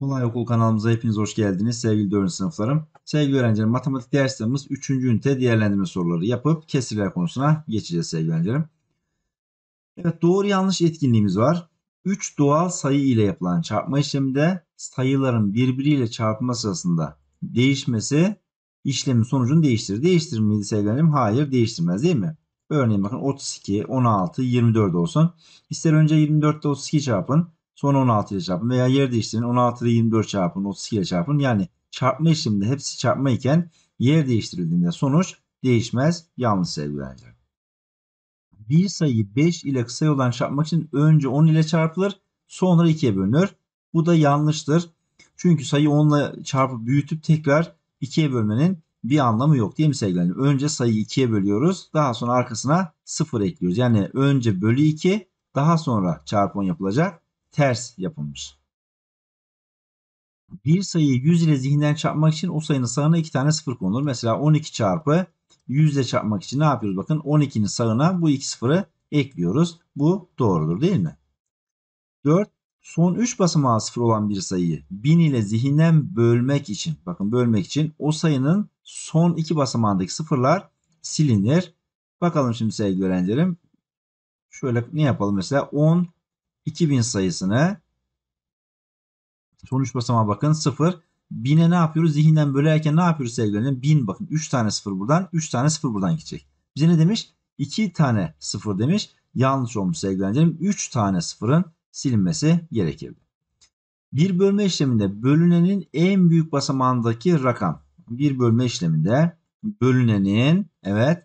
Kolay Okul kanalımıza hepiniz hoş geldiniz sevgili 4. sınıflarım. Sevgili öğrencilerim matematik dersimiz 3. ünite değerlendirme soruları yapıp kesirler konusuna geçeceğiz sevgili öğrencilerim. Evet doğru yanlış etkinliğimiz var. 3 doğal sayı ile yapılan çarpma işleminde sayıların birbiriyle çarpma sırasında değişmesi işlemin sonucunu değiştirir. Değiştirir miydi sevgili öğrencilerim? Hayır değiştirmez değil mi? Örneğin bakın 32, 16, 24 olsun. İster önce 24 ile 32 çarpın. Sonra 16 ile çarpın veya yer değiştirin 16 ile 24 çarpın 32 ile çarpın. Yani çarpma işleminde hepsi çarpma iken yer değiştirildiğinde sonuç değişmez. yanlış sevgili Bir sayıyı 5 ile kısa yoldan çarpmak için önce 10 ile çarpılır sonra 2'ye bölünür. Bu da yanlıştır. Çünkü sayı 10 ile çarpıp büyütüp tekrar 2'ye bölmenin bir anlamı yok değil mi sevgili Önce sayıyı 2'ye bölüyoruz. Daha sonra arkasına 0 ekliyoruz. Yani önce bölü 2 daha sonra çarpı 10 yapılacak ters yapılmış. Bir sayıyı 100 ile zihinden çarpmak için o sayının sağına 2 tane sıfır konulur. Mesela 12 çarpı 100 ile çarpmak için ne yapıyoruz? Bakın 12'nin sağına bu 2 sıfırı ekliyoruz. Bu doğrudur değil mi? 4. Son 3 basamağı sıfır olan bir sayıyı 1000 ile zihinden bölmek için bakın bölmek için o sayının son 2 basamağındaki sıfırlar silinir. Bakalım şimdi sevgili öğrencilerim. Şöyle ne yapalım mesela 10 2000 sayısını sonuç basamağı bakın 0. 1000'e ne yapıyoruz? Zihinden bölerken ne yapıyoruz sevgilerim? 1000 bakın 3 tane 0 buradan 3 tane 0 buradan gidecek. Bize ne demiş? 2 tane 0 demiş. Yanlış olmuş sevgilerim. 3 tane 0'ın silinmesi gerekirdi. Bir bölme işleminde bölünenin en büyük basamağındaki rakam. Bir bölme işleminde bölünenin evet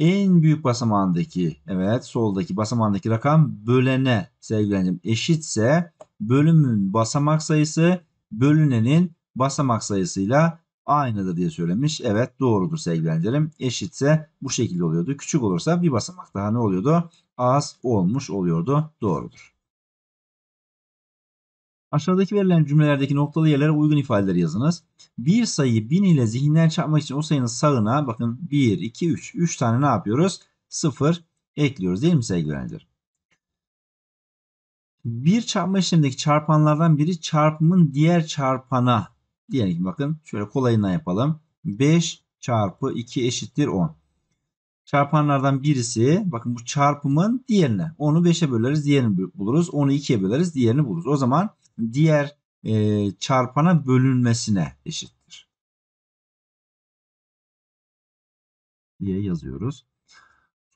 en büyük basamağındaki evet soldaki basamağındaki rakam bölene sevgilencim eşitse bölümün basamak sayısı bölünenin basamak sayısıyla aynıdır diye söylemiş. Evet doğrudur sevgilencilerim. Eşitse bu şekilde oluyordu. Küçük olursa bir basamak daha ne oluyordu? Az olmuş oluyordu. Doğrudur. Aşağıdaki verilen cümlelerdeki noktalı yerlere uygun ifadeler yazınız. Bir sayıyı 1000 ile zihinden çarpmak için o sayının sağına bakın 1, 2, 3. 3 tane ne yapıyoruz? 0 ekliyoruz değil mi sevgili öğrenciler? Bir çarpma işlemindeki çarpanlardan biri çarpımın diğer çarpana. Diyelim ki bakın şöyle kolayından yapalım. 5 çarpı 2 eşittir 10. Çarpanlardan birisi bakın bu çarpımın diğerine. Onu 5'e böleriz diğerini buluruz. Onu 2'ye böleriz diğerini buluruz. O zaman diğer e, çarpana bölünmesine eşittir. diye yazıyoruz.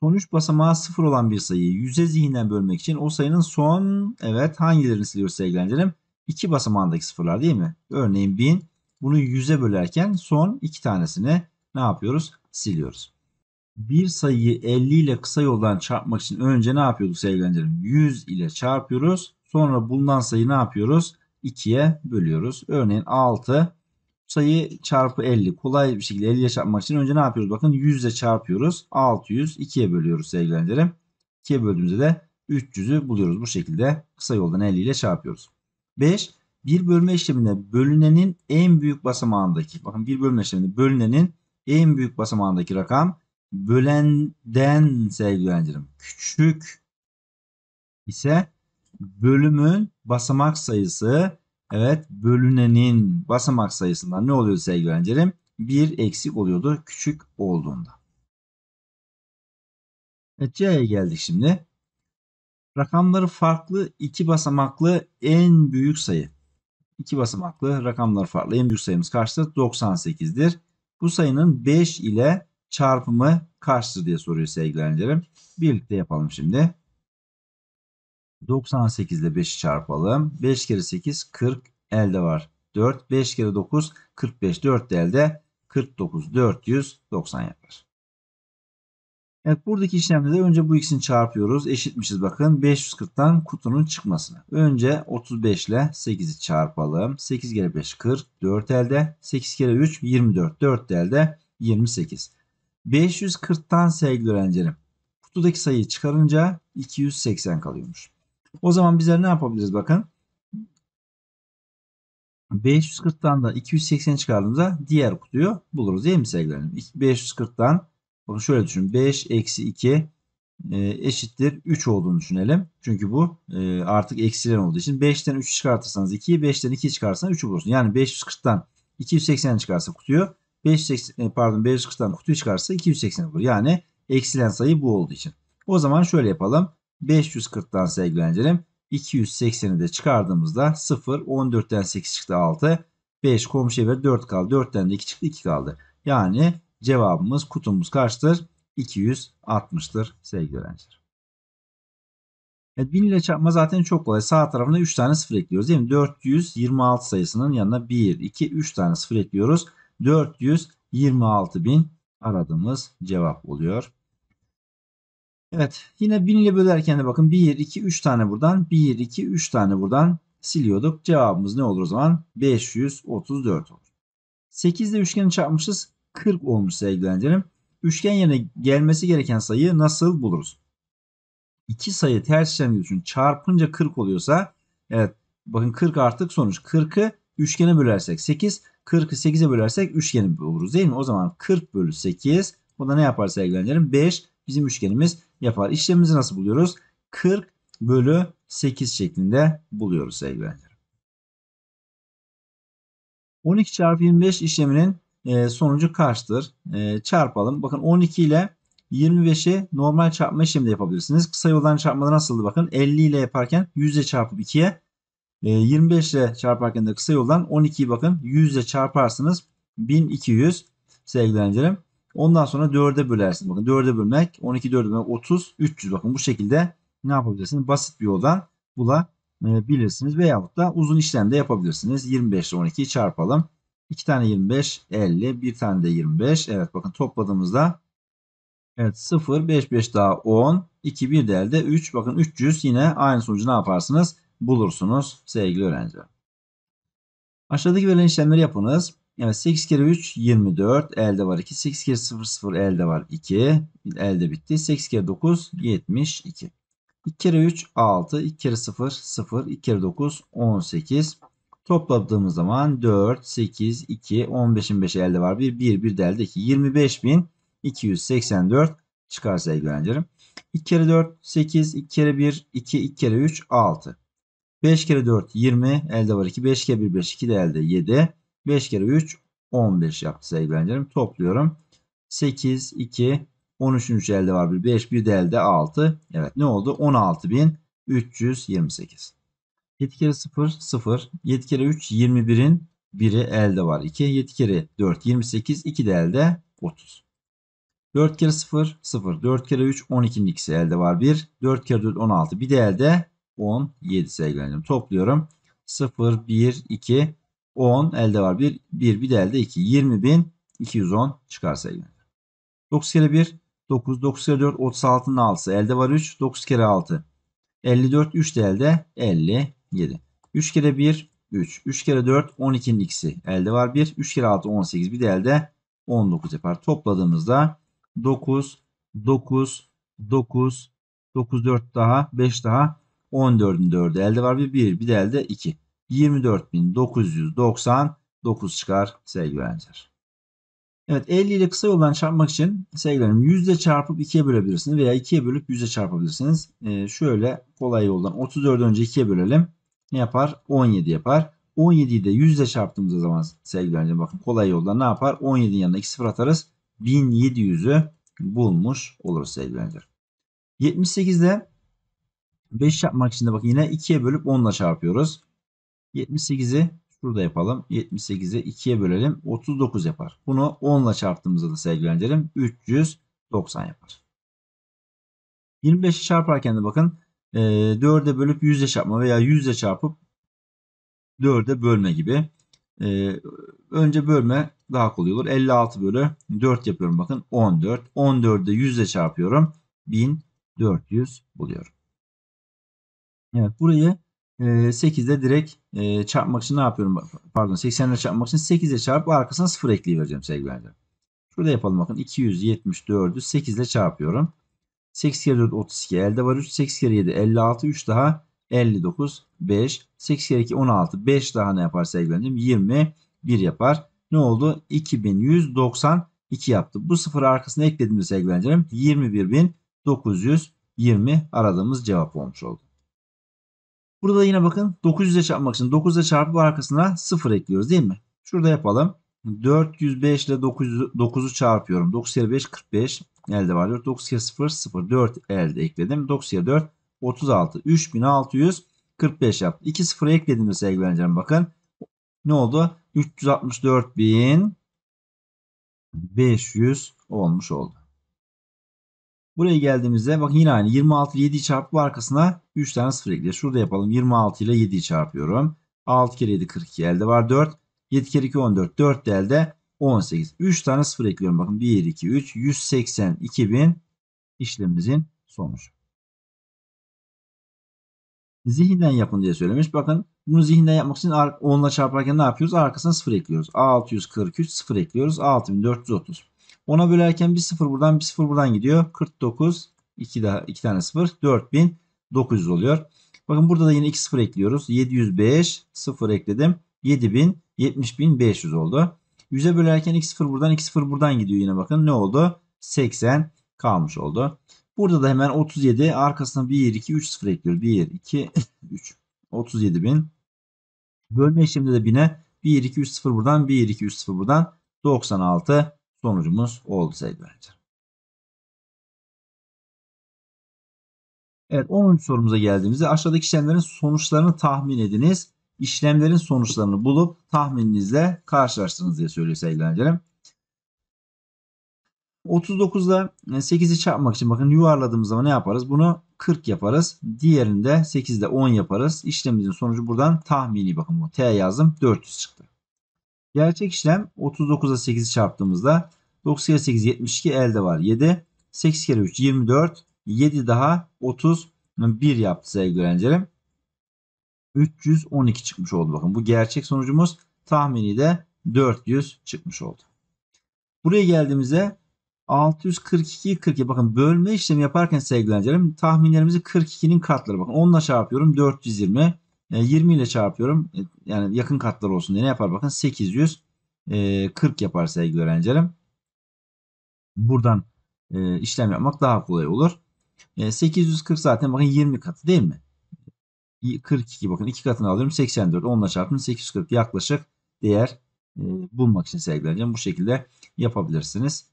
Son 3 basamağı 0 olan bir sayıyı 100'e zihinden bölmek için o sayının son evet hangilerini siliyoruz sevgilendirim? 2 basamağındaki sıfırlar değil mi? Örneğin 1000 bunu 100'e bölerken son 2 tanesini ne yapıyoruz? Siliyoruz. Bir sayıyı 50 ile kısa yoldan çarpmak için önce ne yapıyorduk sevgilendirim? 100 ile çarpıyoruz. Sonra bulunan sayı ne yapıyoruz? 2'ye bölüyoruz. Örneğin 6 sayı çarpı 50. Kolay bir şekilde 50'ye çarpmak için önce ne yapıyoruz? Bakın 100 ile çarpıyoruz. 600 2'ye bölüyoruz sevgili öğrencilerim. 2'ye böldüğümüzde de 300'ü buluyoruz. Bu şekilde kısa yoldan 50 ile çarpıyoruz. 5. Bir bölme işleminde bölünenin en büyük basamağındaki. Bakın bir bölme işleminde bölünenin en büyük basamağındaki rakam bölenden sevgili öğrencilerim küçük ise Bölümün basamak sayısı evet bölünenin basamak sayısından ne oluyor sevgili öğrencilerim? 1 eksik oluyordu küçük olduğunda. Evet C'ye geldik şimdi. Rakamları farklı iki basamaklı en büyük sayı. İki basamaklı rakamları farklı. En büyük sayımız kaçtır? 98'dir. Bu sayının 5 ile çarpımı kaçtır diye soruyor sevgili öğrencilerim. Birlikte yapalım şimdi. 98 ile 5'i çarpalım. 5 kere 8 40 elde var. 4 5 kere 9 45 4 elde 49 490 yapar. Evet buradaki işlemde de önce bu ikisini çarpıyoruz. Eşitmişiz bakın 540'tan kutunun çıkmasını. Önce 35 ile 8'i çarpalım. 8 kere 5 40 4 elde. 8 kere 3 24 4 elde 28. 540'tan sevgili öğrencilerim. Kutudaki sayıyı çıkarınca 280 kalıyormuş. O zaman bizler ne yapabiliriz bakın. 540'tan da 280 çıkardığımızda diğer kutuyu buluruz değil mi sevgilerim? 540'tan bakın şöyle düşünün. 5 eksi 2 e, eşittir 3 olduğunu düşünelim. Çünkü bu e, artık eksilen olduğu için 5'ten 3 çıkartırsanız 2'yi 5'ten 2 çıkartırsanız 3 bulursun. Yani 540'tan 280 çıkarsa kutuyu 580, e, pardon 540'tan kutuyu çıkarsa 280 bulur. Yani eksilen sayı bu olduğu için. O zaman şöyle yapalım. 540'dan sevgilendirelim. 280'i de çıkardığımızda 0, 14'ten 8 çıktı 6, 5 komşuya ver 4 kaldı. 4'ten de 2 çıktı 2 kaldı. Yani cevabımız kutumuz kaçtır? 260'tır sevgili öğrenciler. Evet 1000 ile çarpma zaten çok kolay. Sağ tarafına 3 tane 0 ekliyoruz değil mi? 426 sayısının yanına 1, 2, 3 tane 0 ekliyoruz. 426.000 aradığımız cevap oluyor. Evet yine 1000 ile bölerken de bakın 1, 2, 3 tane buradan 1, 2, 3 tane buradan siliyorduk. Cevabımız ne olur o zaman? 534 olur. 8 ile üçgeni çarpmışız. 40 olmuş sevgili öğrencilerim. Üçgen yerine gelmesi gereken sayı nasıl buluruz? İki sayı ters işlemi düşün. Çarpınca 40 oluyorsa evet bakın 40 artık sonuç. 40'ı üçgene bölersek 8. 40'ı 8'e bölersek üçgeni buluruz değil mi? O zaman 40 bölü 8 o da ne yapar sevgili öğrencilerim? 5 bizim üçgenimiz yapar. İşlemimizi nasıl buluyoruz? 40 bölü 8 şeklinde buluyoruz sevgili öğrencilerim. 12 çarpı 25 işleminin e, sonucu kaçtır? E, çarpalım. Bakın 12 ile 25'i normal çarpma işlemi de yapabilirsiniz. Kısa yoldan çarpmada nasıldı bakın. 50 ile yaparken 100 ile çarpıp 2'ye 25 e, ile çarparken de kısa yoldan 12'yi bakın 100 ile çarparsınız. 1200 sevgili öğrencilerim. Ondan sonra 4'e bölersin. Bakın 4'e bölmek 12 4'e bölmek 30 300. Bakın bu şekilde ne yapabilirsiniz? Basit bir yoldan bulabilirsiniz. Veyahut da uzun işlemde yapabilirsiniz. 25 ile 12'yi çarpalım. 2 tane 25 50. Bir tane de 25. Evet bakın topladığımızda evet 0 5 5 daha 10. 2 1 de elde 3. Bakın 300 yine aynı sonucu ne yaparsınız? Bulursunuz sevgili öğrenciler. Aşağıdaki verilen işlemleri yapınız. Evet 8 kere 3 24 elde var 2. 8 kere 0 0 elde var 2. Elde bitti. 8 kere 9 72. 2 kere 3 6. 2 kere 0 0. 2 kere 9 18. Topladığımız zaman 4, 8, 2, 15'in 5'i elde var. 1, 1, 1 de elde 2. 25.284 çıkar sevgili öğrencilerim. 2 kere 4, 8, 2 kere 1, 2, 2 kere 3, 6. 5 kere 4, 20 elde var 2. 5 kere 1, 5, 2 de elde 7. 5 kere 3 15 yaptı sevgili öğrencilerim. Topluyorum. 8, 2, 13. 3 elde var. 1, 5, 1 de elde 6. Evet ne oldu? 16.328. 7 kere 0, 0. 7 kere 3, 21'in 1'i elde var. 2, 7 kere 4, 28. 2 de elde 30. 4 kere 0, 0. 4 kere 3, 12'nin ikisi elde var. 1, 4 kere 4, 16. Bir de elde 17 sevgili öğrencilerim. Topluyorum. 0, 1, 2, 10 elde var 1. 1 bir de elde 2. 20.210 çıkar sevgili. 9 kere 1 9. 9 kere 4 36'nın 6'sı. Elde var 3. 9 kere 6. 54. 3 de elde 57. 3 kere 1 3. 3 kere 4 12'nin ikisi. Elde var 1. 3 kere 6 18. Bir de elde 19 yapar. Topladığımızda 9 9 9 9 4 daha 5 daha 14'ün 4'ü elde var 1 1 bir de elde 2. 24.999 çıkar sevgili öğrenciler. Evet 50 ile kısa yoldan çarpmak için sevgilerim yüzde çarpıp 2'ye bölebilirsiniz veya 2'ye bölüp yüzde çarpabilirsiniz. Ee, şöyle kolay yoldan 34 önce 2'ye bölelim. Ne yapar? 17 yapar. 17'yi de yüzde çarptığımız zaman sevgili öğrencilerim bakın kolay yoldan ne yapar? 17'nin yanına 2 sıfır atarız. 1700'ü bulmuş oluruz sevgili öğrenciler. 78'de 5 yapmak için de bakın yine 2'ye bölüp 10 ile çarpıyoruz. 78'i şurada yapalım. 78'i 2'ye bölelim. 39 yapar. Bunu 10 ile çarptığımızda da sevgilendirelim. 390 yapar. 25'i çarparken de bakın 4'e bölüp 100'e çarpma veya 100'e çarpıp 4'e bölme gibi. E, önce bölme daha kolay olur. 56 bölü 4 yapıyorum bakın 14. 14'de 100'e çarpıyorum. 1400 buluyorum. Evet burayı 8'de ee, direkt e, çarpmak için ne yapıyorum? Pardon 80'le çarpmak için 8'e çarpıp arkasına 0 ekleyivereceğim sevgili öğrencilerim. Şurada yapalım bakın 274'ü 8 ile çarpıyorum. 8 kere 4 32 elde var 3. 8 kere 7 56 3 daha 59 5. 8 kere 2 16 5 daha ne yapar sevgili öğrencim? 21 yapar. Ne oldu? 2192 yaptı. Bu sıfırı arkasına eklediğimde sevgili öğrencilerim 21920 aradığımız cevap olmuş oldu. Burada yine bakın 900'e çarpmak için 9'a çarpıp arkasına 0 ekliyoruz değil mi? Şurada yapalım. 405 ile 9'u çarpıyorum. 9 kere 5 45 elde var. 4 9 kere 0 0 4 elde ekledim. 9 kere 4 36 3645 yaptı. 2 sıfır de sevgili bakın. Ne oldu? 364.500 olmuş oldu. Buraya geldiğimizde bak yine aynı 26 ile 7'yi çarpıp arkasına 3 tane 0 ekle. Şurada yapalım 26 ile 7'yi çarpıyorum. 6 kere 7 42 elde var 4. 7 kere 2 14 4 de elde 18. 3 tane 0 ekliyorum bakın 1 2 3 182 bin işlemimizin sonucu. Zihinden yapın diye söylemiş. Bakın bunu zihinden yapmak için 10 ile çarparken ne yapıyoruz? Arkasına 0 ekliyoruz. 643 0 ekliyoruz. 6430. 10'a bölerken bir sıfır buradan bir sıfır buradan gidiyor. 49 2 daha 2 tane sıfır 4900 oluyor. Bakın burada da yine 2 sıfır ekliyoruz. 705 sıfır ekledim. 7000 70500 oldu. 100'e bölerken 2 sıfır buradan 2 sıfır buradan gidiyor yine bakın ne oldu? 80 kalmış oldu. Burada da hemen 37 arkasına 1 2 3 sıfır ekliyoruz. 1 2 3 37000 bölme işleminde de 1000'e 1 2 3 0 buradan 1 2 3 0 buradan 96 sonucumuz olsaydı bence. Evet 10. sorumuza geldiğimizde aşağıdaki işlemlerin sonuçlarını tahmin ediniz. İşlemlerin sonuçlarını bulup tahmininizle karşılaştınız diye söylüyor sevgili öğrencilerim. 39'da 8'i e, çarpmak için bakın yuvarladığımız zaman ne yaparız? Bunu 40 yaparız. Diğerinde 8'de 10 yaparız. İşlemimizin sonucu buradan tahmini bakın bu. T yazdım 400 çıktı. Gerçek işlem 39'a 8'i çarptığımızda 9 kere 8 72 elde var 7. 8 kere 3 24. 7 daha 31 yaptı sevgili öğrencilerim. 312 çıkmış oldu bakın. Bu gerçek sonucumuz tahmini de 400 çıkmış oldu. Buraya geldiğimizde 642 40 bakın bölme işlemi yaparken sevgili öğrencilerim tahminlerimizi 42'nin katları bakın 10'la çarpıyorum 420 20 e, ile çarpıyorum. E, yani yakın katlar olsun diye ne yapar bakın 840 e, yapar sevgili öğrencilerim. Buradan işlem yapmak daha kolay olur. 840 zaten bakın 20 katı değil mi? 42 bakın 2 katını alıyorum 84 10 ile çarptım 840 yaklaşık değer bulmak için sevgili öğrencilerim bu şekilde yapabilirsiniz.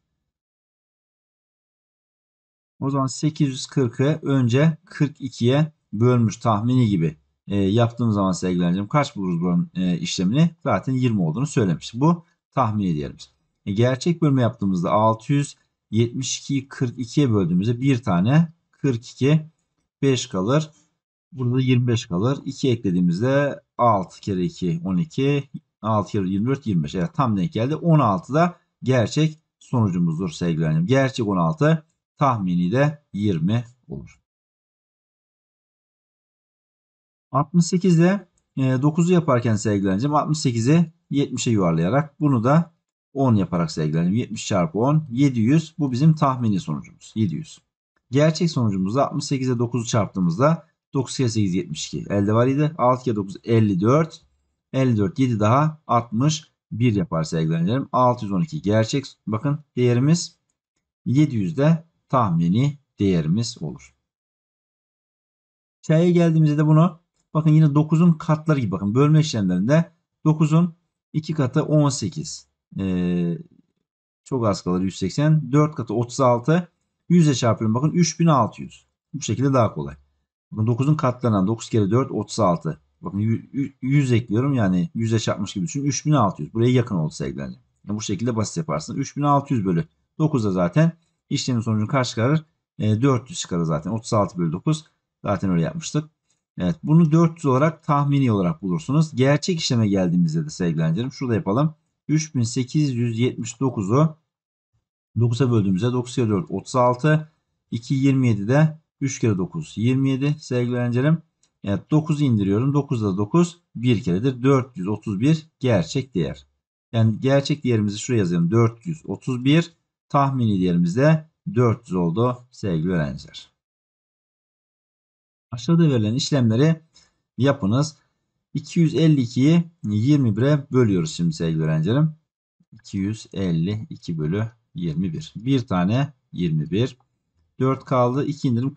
O zaman 840'ı önce 42'ye bölmüş tahmini gibi e, yaptığımız zaman sevgilerim kaç buluruz buranın e, işlemini? Zaten 20 olduğunu söylemiştik. Bu tahmini değerimiz. E, gerçek bölme yaptığımızda 672'yi 42'ye böldüğümüzde bir tane 42 5 kalır. Burada 25 kalır. 2 eklediğimizde 6 kere 2 12 6 kere 24 25. Evet tam denk geldi. 16 da gerçek sonucumuzdur sevgili annem. Gerçek 16 tahmini de 20 olur. 68'de 9'u e, yaparken sergileneceğim. 68'i 70'e yuvarlayarak bunu da 10 yaparak sergilenelim. 70 çarpı 10 700 bu bizim tahmini sonucumuz 700. Gerçek sonucumuzda 68'e 9'u çarptığımızda 9 kere 8 72 elde var idi. 6 kere 9 54 54 7 daha 61 yapar sergilenelim. 612 gerçek bakın değerimiz 700'de tahmini değerimiz olur. Çaya geldiğimizde bunu Bakın yine 9'un katları gibi bakın. Bölme işlemlerinde 9'un 2 katı 18. Ee, çok az kalır 180. 4 katı 36. 100'e çarpıyorum bakın 3600. Bu şekilde daha kolay. Bakın 9'un katlarından 9 kere 4 36. Bakın 100 ekliyorum yani 100'e çarpmış gibi düşünün. 3600. Buraya yakın oldu sevgili Yani bu şekilde basit yaparsınız. 3600 bölü 9'da zaten işlemin sonucunu kaç çıkarır? E, ee, 400 çıkarır zaten. 36 bölü 9 zaten öyle yapmıştık. Evet bunu 400 olarak tahmini olarak bulursunuz. Gerçek işleme geldiğimizde de sevgilendirim. Şurada yapalım. 3879'u 9'a böldüğümüzde 9 kere 4 36. 2 de 3 kere 9 27 sevgilendirim. Evet 9 indiriyorum. da 9 1 keredir. 431 gerçek değer. Yani gerçek değerimizi şuraya yazalım. 431 tahmini değerimizde 400 oldu sevgili öğrenciler. Aşağıda verilen işlemleri yapınız. 252'yi 21'e bölüyoruz şimdi sevgili öğrencilerim. 252 bölü 21. Bir tane 21. 4 kaldı. 2 indirim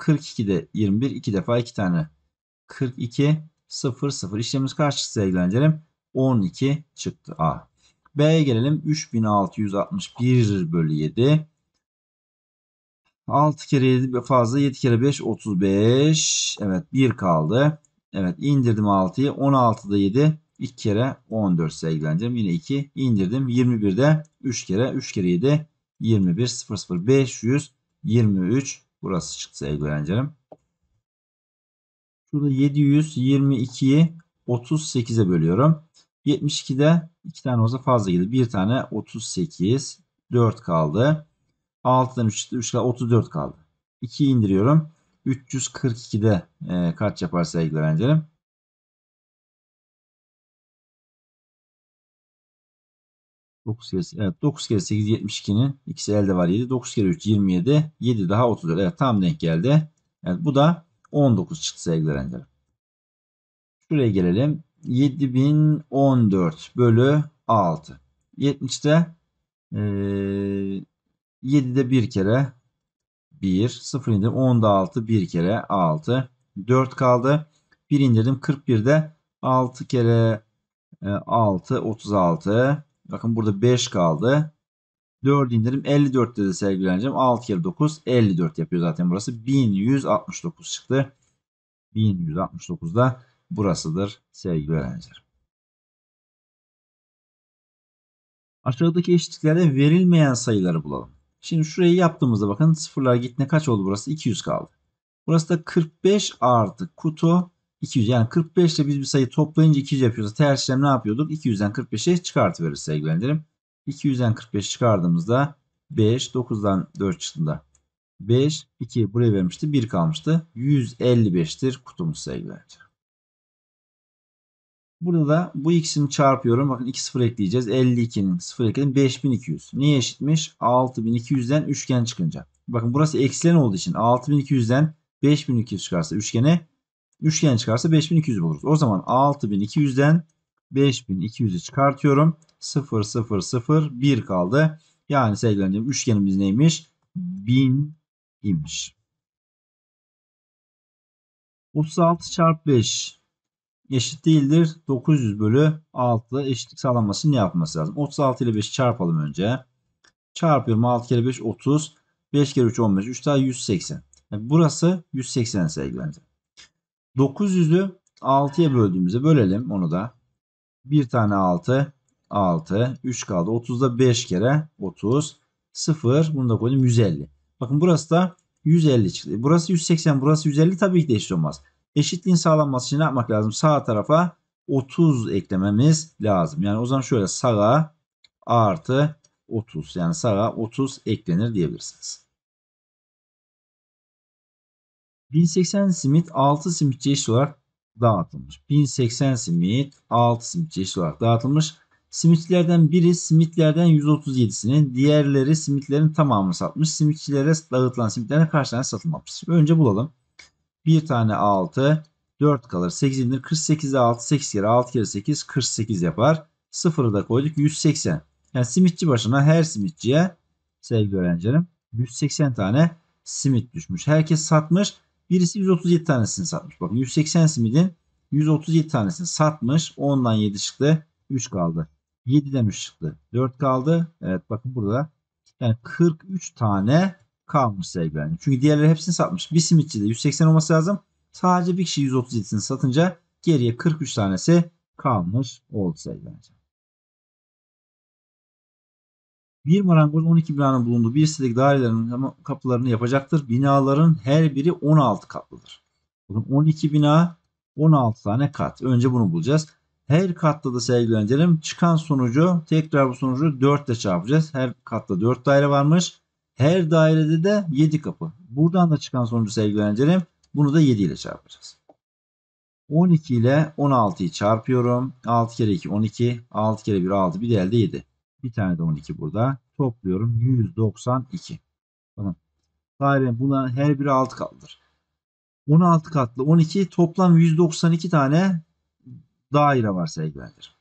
de 21. 2 defa 2 tane. 42 0 0. İşlemimiz kaç çıktı sevgili öğrencilerim? 12 çıktı A. B'ye gelelim. 3661 bölü 7. 6 kere 7 fazla 7 kere 5 35. Evet 1 kaldı. Evet indirdim 6'yı. da 7 2 kere 14 sevgilendirim. Yine 2 indirdim. 21'de 3 kere 3 kere 7 21 0 0 523 burası çıktı sevgilendirim. Şurada 722'yi 38'e bölüyorum. 72'de 2 tane olsa fazla gelir. 1 tane 38 4 kaldı. 6'dan 3 çıktı. 3 kaldı. 34 kaldı. 2'yi indiriyorum. 342'de e, kaç yapar sevgili öğrencilerim? Dokuz kere, evet, 9 kere 8 72'nin ikisi elde var 7. 9 kere 3 27. 7 daha 34. Evet tam denk geldi. Evet, bu da 19 çıktı sevgili öğrencilerim. Şuraya gelelim. 7014 bölü 6. 70'te ee, 7'de bir kere 1. 0 indirdim. 10'da 6. 1 kere 6. 4 kaldı. 1 indirdim. 41'de 6 kere 6. E, 36. Bakın burada 5 kaldı. 4 indirim 54'te de sergileneceğim. 6 kere 9 54 yapıyor zaten burası. 1169 çıktı. 1169 da burasıdır sevgili öğrenciler. Aşağıdaki eşitliklerde verilmeyen sayıları bulalım. Şimdi şurayı yaptığımızda bakın sıfırlar gittiğinde kaç oldu burası? 200 kaldı. Burası da 45 artı kutu 200. Yani 45 ile biz bir sayı toplayınca 200 yapıyoruz. Ters işlem ne yapıyorduk? 200'den 45'e çıkartıveririz sevgilendirim. 200'den 45 çıkardığımızda 5, 9'dan 4 çıktığında 5, 2 buraya vermişti 1 kalmıştı. 155'tir kutumuz sevgilendirim. Burada da bu ikisini çarpıyorum. Bakın 2 sıfır ekleyeceğiz. 52'nin sıfır ekledim. 5200. Niye eşitmiş? 6200'den üçgen çıkınca. Bakın burası eksilen olduğu için 6200'den 5200 çıkarsa üçgene üçgen çıkarsa 5200 buluruz. O zaman 6200'den 5200'ü çıkartıyorum. 0 0 0 1 kaldı. Yani sevgilerim üçgenimiz neymiş? 1000 imiş. 36 çarpı 5 eşit değildir. 900 bölü 6 eşitlik sağlanmasını ne yapması lazım? 36 ile 5 çarpalım önce. Çarpıyorum 6 kere 5 30. 5 kere 3 15. 3 daha 180. Yani burası 180 sevgilenci. 900'ü 6'ya böldüğümüzde bölelim onu da. Bir tane 6. 6. 3 kaldı. 30'da 5 kere 30. 0. Bunu da koydum 150. Bakın burası da 150 çıktı. Burası 180. Burası 150 tabii ki de eşit olmaz. Eşitliğin sağlanması için ne yapmak lazım? Sağ tarafa 30 eklememiz lazım. Yani o zaman şöyle sağa artı 30 yani sağa 30 eklenir diyebilirsiniz. 1080 simit 6 simitçi eşit olarak dağıtılmış. 1080 simit 6 simitçi eşit olarak dağıtılmış. Simitçilerden biri simitlerden 137'sini, diğerleri simitlerin tamamını satmış. Simitçilere dağıtılan simitlerin kaç tane satılmamış? Önce bulalım. Bir tane 6, 4 kalır. 8 indir. 48'e 6, 8 kere 6 kere 8, 48 yapar. Sıfırı da koyduk 180. Yani simitçi başına her simitçiye sevgili öğrencilerim 180 tane simit düşmüş. Herkes satmış. Birisi 137 tanesini satmış. Bakın 180 simidin 137 tanesini satmış. Ondan 7 çıktı. 3 kaldı. 7 demiş çıktı. 4 kaldı. Evet bakın burada yani 43 tane kalmış sevgili öğrenci. Çünkü diğerleri hepsini satmış. Bir simitçi de 180 olması lazım. Sadece bir kişi 137'sini satınca geriye 43 tanesi kalmış oldu sevgili öğrenci. Bir marangoz 12 binanın bulunduğu bir sitedeki dairelerin kapılarını yapacaktır. Binaların her biri 16 katlıdır. Bakın 12 bina 16 tane kat. Önce bunu bulacağız. Her katta da sevgili çıkan sonucu tekrar bu sonucu 4 ile çarpacağız. Her katta 4 daire varmış. Her dairede de 7 kapı. Buradan da çıkan sonucu sevgili öğrencilerim bunu da 7 ile çarpacağız. 12 ile 16'yı çarpıyorum. 6 kere 2 12. 6 kere 1 6. Bir de elde 7. Bir tane de 12 burada. Topluyorum 192. Bakın daire buna her biri 6 katlıdır. 16 katlı 12 toplam 192 tane daire var sevgili öğrencilerim.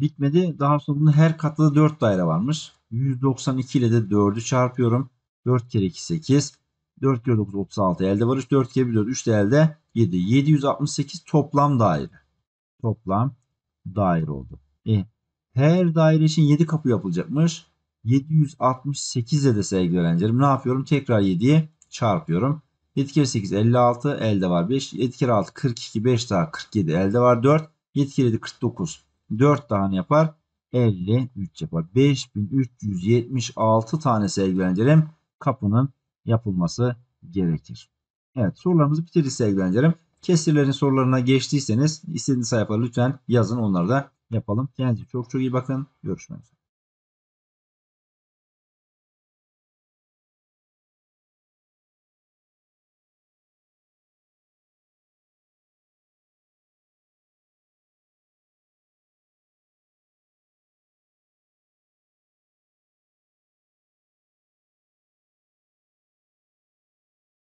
bitmedi. Daha sonra bunun her katta da 4 daire varmış. 192 ile de 4'ü çarpıyorum. 4 kere 2 8. 4 kere 9 36 elde varış. 4 kere 1 4 3 de elde 7. 768 toplam daire. Toplam daire oldu. E, her daire için 7 kapı yapılacakmış. 768 de de sevgili öğrencilerim ne yapıyorum? Tekrar 7'ye çarpıyorum. 7 kere 8 56 elde var 5. 7 kere 6 42 5 daha 47 elde var 4. 7 kere 7 49. 4 tane yapar. 53 yapar. 5376 tane sevgili öğrencilerim kapının yapılması gerekir. Evet sorularımızı bitirdik sevgili öğrencilerim. Kesirlerin sorularına geçtiyseniz istediğiniz sayfaları lütfen yazın onları da yapalım. Kendinize çok çok iyi bakın. Görüşmek üzere.